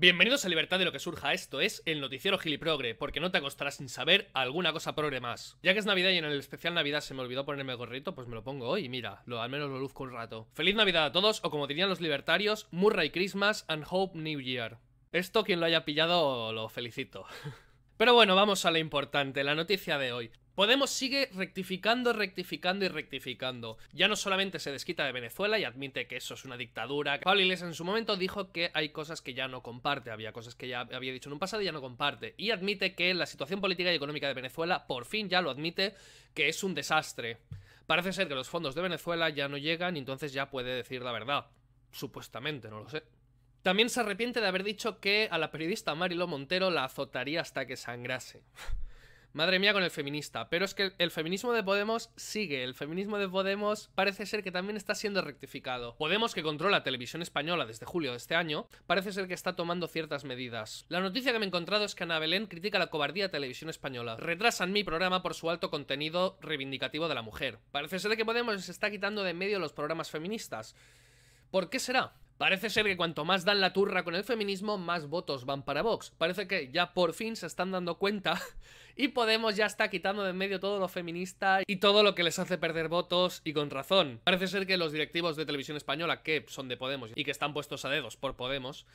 Bienvenidos a Libertad de lo que surja, esto es el noticiero giliprogre, porque no te acostarás sin saber alguna cosa progre más. Ya que es Navidad y en el especial Navidad se me olvidó ponerme gorrito, pues me lo pongo hoy, mira, lo, al menos lo luzco un rato. Feliz Navidad a todos, o como dirían los libertarios, Murray Christmas and Hope New Year. Esto quien lo haya pillado lo felicito. Pero bueno, vamos a lo importante, la noticia de hoy. Podemos sigue rectificando, rectificando y rectificando. Ya no solamente se desquita de Venezuela y admite que eso es una dictadura. Pablo Iglesias en su momento dijo que hay cosas que ya no comparte, había cosas que ya había dicho en un pasado y ya no comparte. Y admite que la situación política y económica de Venezuela, por fin ya lo admite, que es un desastre. Parece ser que los fondos de Venezuela ya no llegan y entonces ya puede decir la verdad. Supuestamente, no lo sé. También se arrepiente de haber dicho que a la periodista Marilo Montero la azotaría hasta que sangrase. Madre mía con el feminista. Pero es que el feminismo de Podemos sigue. El feminismo de Podemos parece ser que también está siendo rectificado. Podemos, que controla televisión española desde julio de este año, parece ser que está tomando ciertas medidas. La noticia que me he encontrado es que Ana Belén critica la cobardía de televisión española. Retrasan mi programa por su alto contenido reivindicativo de la mujer. Parece ser que Podemos se está quitando de en medio los programas feministas. ¿Por qué será? Parece ser que cuanto más dan la turra con el feminismo, más votos van para Vox. Parece que ya por fin se están dando cuenta y Podemos ya está quitando de en medio todo lo feminista y todo lo que les hace perder votos y con razón. Parece ser que los directivos de televisión española, que son de Podemos y que están puestos a dedos por Podemos,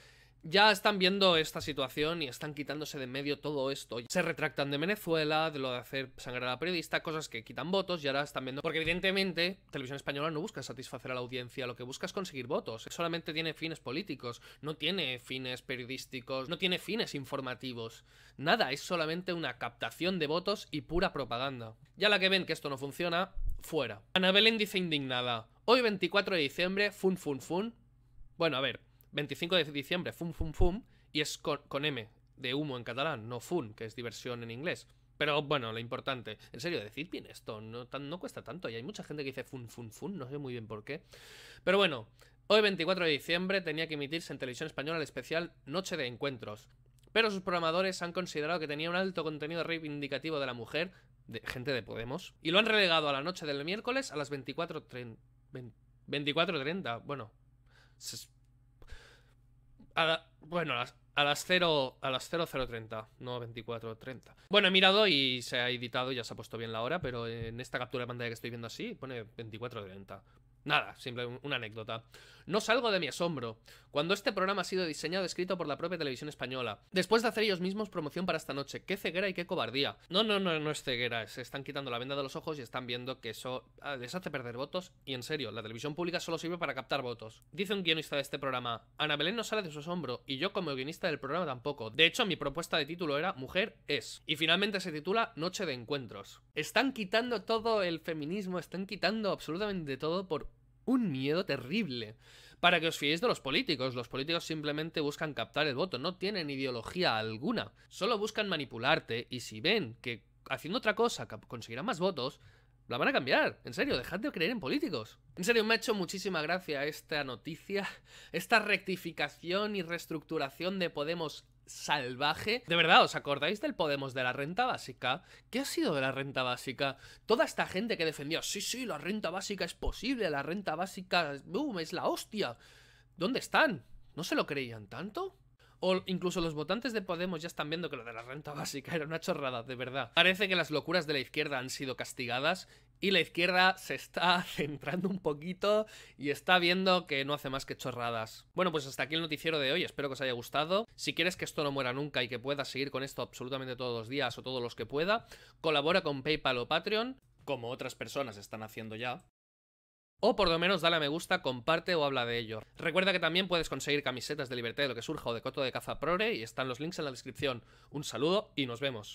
ya están viendo esta situación y están quitándose de medio todo esto. Se retractan de Venezuela, de lo de hacer sangrar a la periodista, cosas que quitan votos y ahora están viendo... Porque evidentemente, Televisión Española no busca satisfacer a la audiencia, lo que busca es conseguir votos. Solamente tiene fines políticos, no tiene fines periodísticos, no tiene fines informativos. Nada, es solamente una captación de votos y pura propaganda. Ya la que ven que esto no funciona, fuera. Ana Belén dice indignada. Hoy 24 de diciembre, fun fun fun. Bueno, a ver... 25 de diciembre, fum, fum, fum, y es con, M de humo en catalán, no fun, que es diversión en inglés. Pero bueno, lo importante, en serio, decir bien esto, no, tan, no cuesta tanto. Y hay mucha gente que dice fum, fum, fun, no sé muy bien por qué. Pero bueno, hoy 24 de diciembre tenía que emitirse en televisión española el especial Noche de Encuentros. Pero sus programadores han considerado que tenía un alto contenido reivindicativo de la mujer, de gente de Podemos, y lo han relegado a la noche del miércoles a las 24.30. 24.30, bueno, a bueno, a las, a las 0, a las 0030, no 24.30. Bueno, he mirado y se ha editado, ya se ha puesto bien la hora, pero en esta captura de pantalla que estoy viendo así pone 24.30. Nada, simple una anécdota. No salgo de mi asombro cuando este programa ha sido diseñado y escrito por la propia televisión española. Después de hacer ellos mismos promoción para esta noche, qué ceguera y qué cobardía. No, no, no, no es ceguera, se están quitando la venda de los ojos y están viendo que eso ah, les hace perder votos y en serio, la televisión pública solo sirve para captar votos. Dice un guionista de este programa, Ana Belén no sale de su asombro y yo como guionista del programa tampoco. De hecho, mi propuesta de título era Mujer es. Y finalmente se titula Noche de encuentros. Están quitando todo el feminismo, están quitando absolutamente todo por un miedo terrible. Para que os fiéis de los políticos, los políticos simplemente buscan captar el voto, no tienen ideología alguna, solo buscan manipularte y si ven que haciendo otra cosa conseguirán más votos, la van a cambiar, en serio, dejad de creer en políticos. En serio, me ha hecho muchísima gracia esta noticia, esta rectificación y reestructuración de Podemos salvaje. De verdad, ¿os acordáis del Podemos de la renta básica? ¿Qué ha sido de la renta básica? Toda esta gente que defendía, sí, sí, la renta básica es posible, la renta básica, boom, es la hostia. ¿Dónde están? ¿No se lo creían tanto? O incluso los votantes de Podemos ya están viendo que lo de la renta básica era una chorrada, de verdad. Parece que las locuras de la izquierda han sido castigadas y la izquierda se está centrando un poquito y está viendo que no hace más que chorradas. Bueno, pues hasta aquí el noticiero de hoy, espero que os haya gustado. Si quieres que esto no muera nunca y que pueda seguir con esto absolutamente todos los días o todos los que pueda, colabora con PayPal o Patreon como otras personas están haciendo ya, o por lo menos dale a me gusta, comparte o habla de ello. Recuerda que también puedes conseguir camisetas de Libertad de lo que surja o de Coto de Caza Prore y están los links en la descripción. Un saludo y nos vemos.